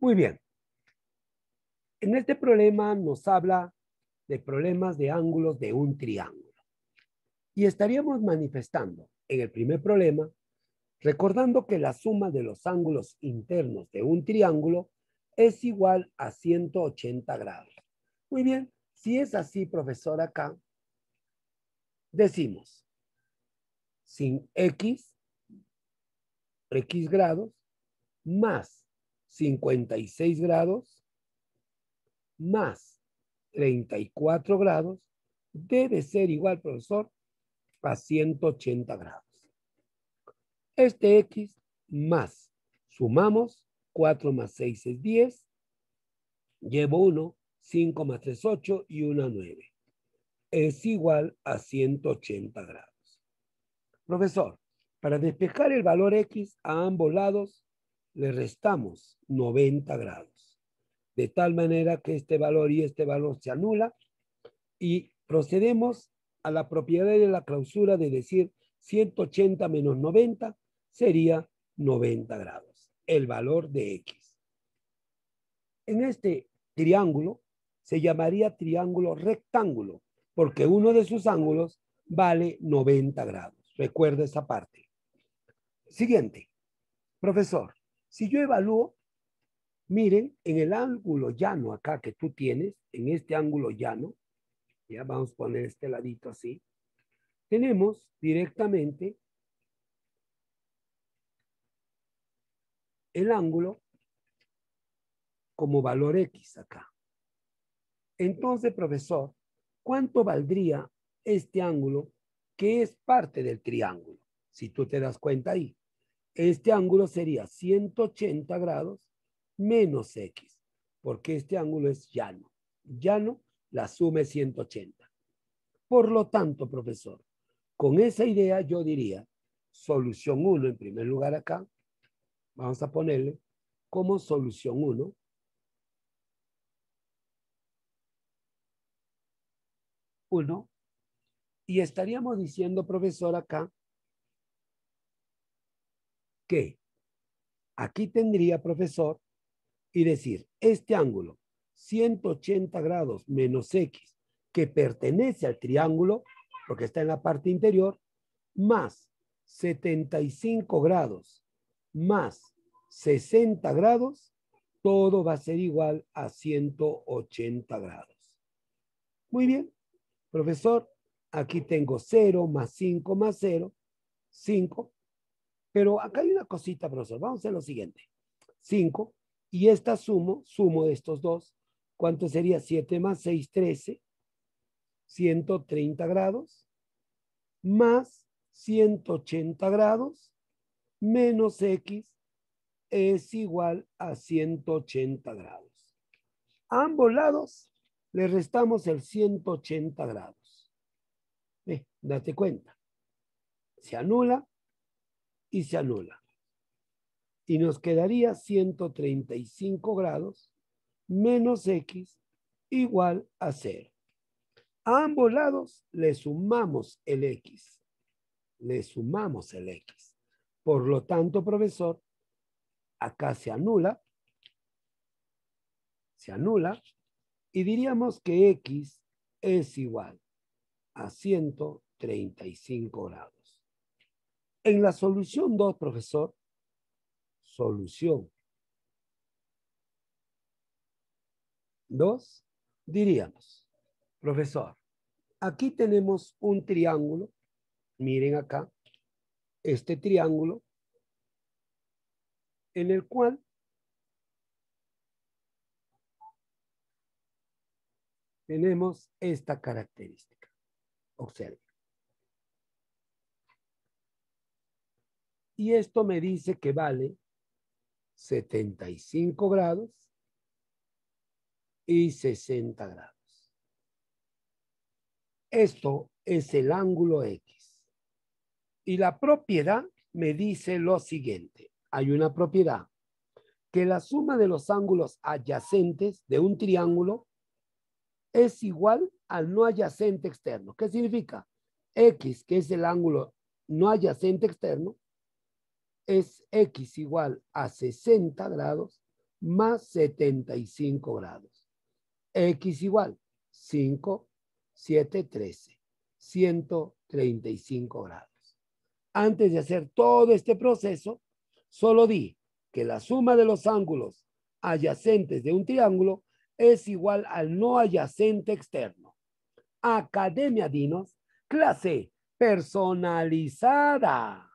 Muy bien. En este problema nos habla de problemas de ángulos de un triángulo. Y estaríamos manifestando en el primer problema, recordando que la suma de los ángulos internos de un triángulo es igual a 180 grados. Muy bien, si es así, profesor, acá decimos, sin x, x grados, más 56 grados más 34 grados debe ser igual, profesor, a 180 grados. Este X más, sumamos, 4 más 6 es 10, llevo 1, 5 más 3, 8 y 1, 9. Es igual a 180 grados. Profesor, para despejar el valor X a ambos lados, le restamos 90 grados, de tal manera que este valor y este valor se anula y procedemos a la propiedad de la clausura de decir 180 menos 90 sería 90 grados, el valor de X. En este triángulo se llamaría triángulo rectángulo porque uno de sus ángulos vale 90 grados. Recuerda esa parte. Siguiente. Profesor, si yo evalúo, miren, en el ángulo llano acá que tú tienes, en este ángulo llano, ya vamos a poner este ladito así, tenemos directamente el ángulo como valor X acá. Entonces, profesor, ¿cuánto valdría este ángulo que es parte del triángulo? Si tú te das cuenta ahí este ángulo sería 180 grados menos X, porque este ángulo es llano. Llano, la suma es 180. Por lo tanto, profesor, con esa idea yo diría, solución 1 en primer lugar acá, vamos a ponerle como solución 1, 1, y estaríamos diciendo, profesor, acá que aquí tendría, profesor, y decir, este ángulo 180 grados menos X, que pertenece al triángulo, porque está en la parte interior, más 75 grados, más 60 grados, todo va a ser igual a 180 grados. Muy bien, profesor, aquí tengo 0 más 5 más 0, 5, pero acá hay una cosita, profesor. Vamos a hacer lo siguiente. 5. Y esta sumo, sumo de estos dos. ¿Cuánto sería 7 más 6, 13? 130 grados. Más 180 grados. Menos X es igual a 180 grados. A ambos lados le restamos el 180 grados. date cuenta. Se anula y se anula. Y nos quedaría 135 grados menos x igual a 0. A ambos lados le sumamos el x. Le sumamos el x. Por lo tanto, profesor, acá se anula. Se anula. Y diríamos que x es igual a 135 grados. En la solución 2, profesor, solución 2, diríamos, profesor, aquí tenemos un triángulo, miren acá, este triángulo, en el cual tenemos esta característica. Observen. Y esto me dice que vale 75 grados y 60 grados. Esto es el ángulo X. Y la propiedad me dice lo siguiente. Hay una propiedad que la suma de los ángulos adyacentes de un triángulo es igual al no adyacente externo. ¿Qué significa? X, que es el ángulo no adyacente externo, es X igual a 60 grados más 75 grados. X igual 5, 7, 13, 135 grados. Antes de hacer todo este proceso, solo di que la suma de los ángulos adyacentes de un triángulo es igual al no adyacente externo. Academia Dinos, clase personalizada.